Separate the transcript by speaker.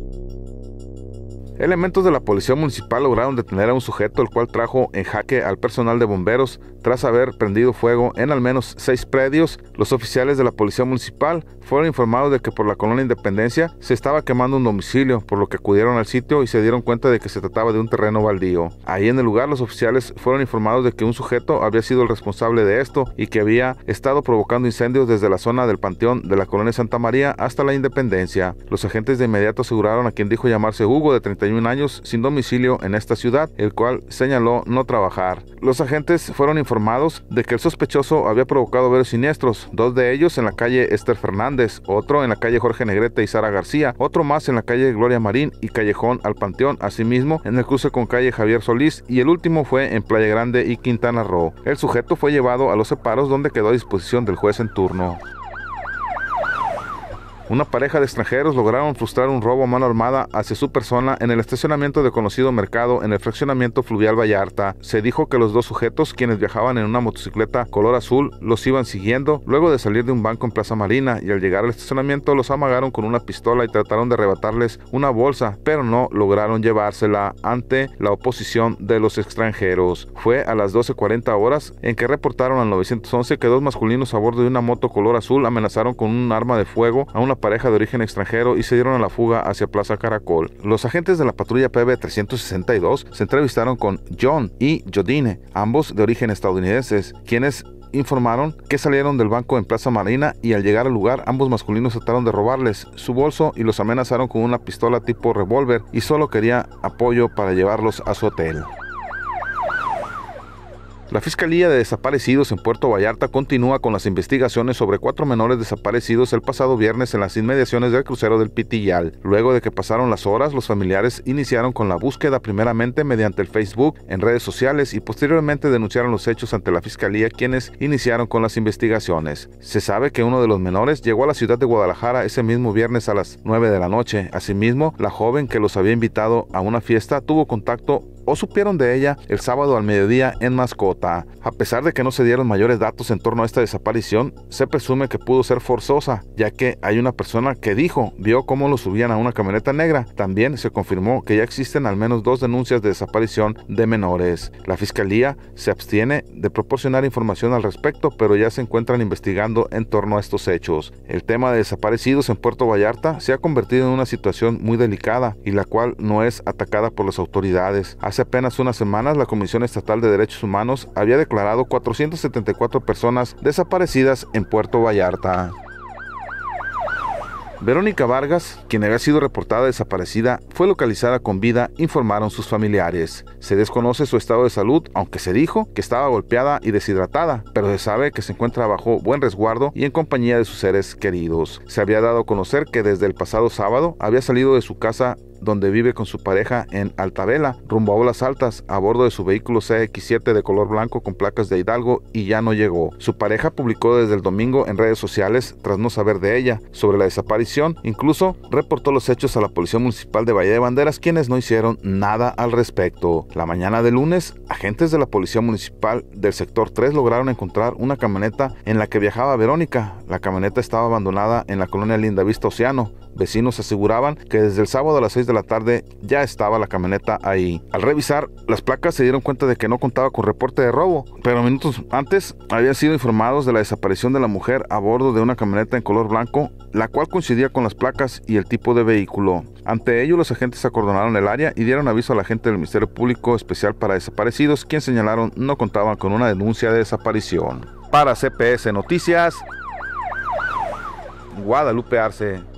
Speaker 1: you Elementos de la policía municipal lograron detener a un sujeto el cual trajo en jaque al personal de bomberos tras haber prendido fuego en al menos seis predios. Los oficiales de la policía municipal fueron informados de que por la colonia Independencia se estaba quemando un domicilio, por lo que acudieron al sitio y se dieron cuenta de que se trataba de un terreno baldío. Ahí en el lugar los oficiales fueron informados de que un sujeto había sido el responsable de esto y que había estado provocando incendios desde la zona del panteón de la colonia Santa María hasta la Independencia. Los agentes de inmediato aseguraron a quien dijo llamarse Hugo de 31 años sin domicilio en esta ciudad, el cual señaló no trabajar. Los agentes fueron informados de que el sospechoso había provocado varios siniestros, dos de ellos en la calle Esther Fernández, otro en la calle Jorge Negrete y Sara García, otro más en la calle Gloria Marín y Callejón al Panteón, asimismo en el cruce con calle Javier Solís y el último fue en Playa Grande y Quintana Roo. El sujeto fue llevado a los separos donde quedó a disposición del juez en turno. Una pareja de extranjeros lograron frustrar un robo a mano armada hacia su persona en el estacionamiento de conocido mercado en el fraccionamiento fluvial Vallarta. Se dijo que los dos sujetos, quienes viajaban en una motocicleta color azul, los iban siguiendo luego de salir de un banco en Plaza Marina y al llegar al estacionamiento los amagaron con una pistola y trataron de arrebatarles una bolsa, pero no lograron llevársela ante la oposición de los extranjeros. Fue a las 12.40 horas en que reportaron al 911 que dos masculinos a bordo de una moto color azul amenazaron con un arma de fuego a una pareja de origen extranjero y se dieron a la fuga hacia Plaza Caracol. Los agentes de la patrulla PB 362 se entrevistaron con John y Jodine, ambos de origen estadounidenses, quienes informaron que salieron del banco en Plaza Marina y al llegar al lugar ambos masculinos trataron de robarles su bolso y los amenazaron con una pistola tipo revólver y solo quería apoyo para llevarlos a su hotel. La Fiscalía de Desaparecidos en Puerto Vallarta continúa con las investigaciones sobre cuatro menores desaparecidos el pasado viernes en las inmediaciones del crucero del Pitillal. Luego de que pasaron las horas, los familiares iniciaron con la búsqueda primeramente mediante el Facebook, en redes sociales y posteriormente denunciaron los hechos ante la Fiscalía quienes iniciaron con las investigaciones. Se sabe que uno de los menores llegó a la ciudad de Guadalajara ese mismo viernes a las 9 de la noche. Asimismo, la joven que los había invitado a una fiesta tuvo contacto o supieron de ella el sábado al mediodía en Mascota. A pesar de que no se dieron mayores datos en torno a esta desaparición, se presume que pudo ser forzosa, ya que hay una persona que dijo vio cómo lo subían a una camioneta negra. También se confirmó que ya existen al menos dos denuncias de desaparición de menores. La fiscalía se abstiene de proporcionar información al respecto, pero ya se encuentran investigando en torno a estos hechos. El tema de desaparecidos en Puerto Vallarta se ha convertido en una situación muy delicada y la cual no es atacada por las autoridades hace apenas unas semanas, la Comisión Estatal de Derechos Humanos había declarado 474 personas desaparecidas en Puerto Vallarta. Verónica Vargas, quien había sido reportada desaparecida, fue localizada con vida, informaron sus familiares. Se desconoce su estado de salud, aunque se dijo que estaba golpeada y deshidratada, pero se sabe que se encuentra bajo buen resguardo y en compañía de sus seres queridos. Se había dado a conocer que desde el pasado sábado había salido de su casa donde vive con su pareja en Altavela, rumbo a Olas Altas, a bordo de su vehículo CX7 de color blanco con placas de Hidalgo y ya no llegó. Su pareja publicó desde el domingo en redes sociales, tras no saber de ella, sobre la desaparición, incluso reportó los hechos a la Policía Municipal de Valle de Banderas, quienes no hicieron nada al respecto. La mañana de lunes, agentes de la Policía Municipal del Sector 3 lograron encontrar una camioneta en la que viajaba Verónica. La camioneta estaba abandonada en la colonia Linda Vista Océano. Vecinos aseguraban que desde el sábado a las 6 de la tarde ya estaba la camioneta ahí. Al revisar las placas se dieron cuenta de que no contaba con reporte de robo, pero minutos antes habían sido informados de la desaparición de la mujer a bordo de una camioneta en color blanco, la cual coincidía con las placas y el tipo de vehículo. Ante ello, los agentes acordonaron el área y dieron aviso a la gente del Ministerio Público Especial para Desaparecidos, quien señalaron no contaban con una denuncia de desaparición. Para CPS Noticias, Guadalupe Arce.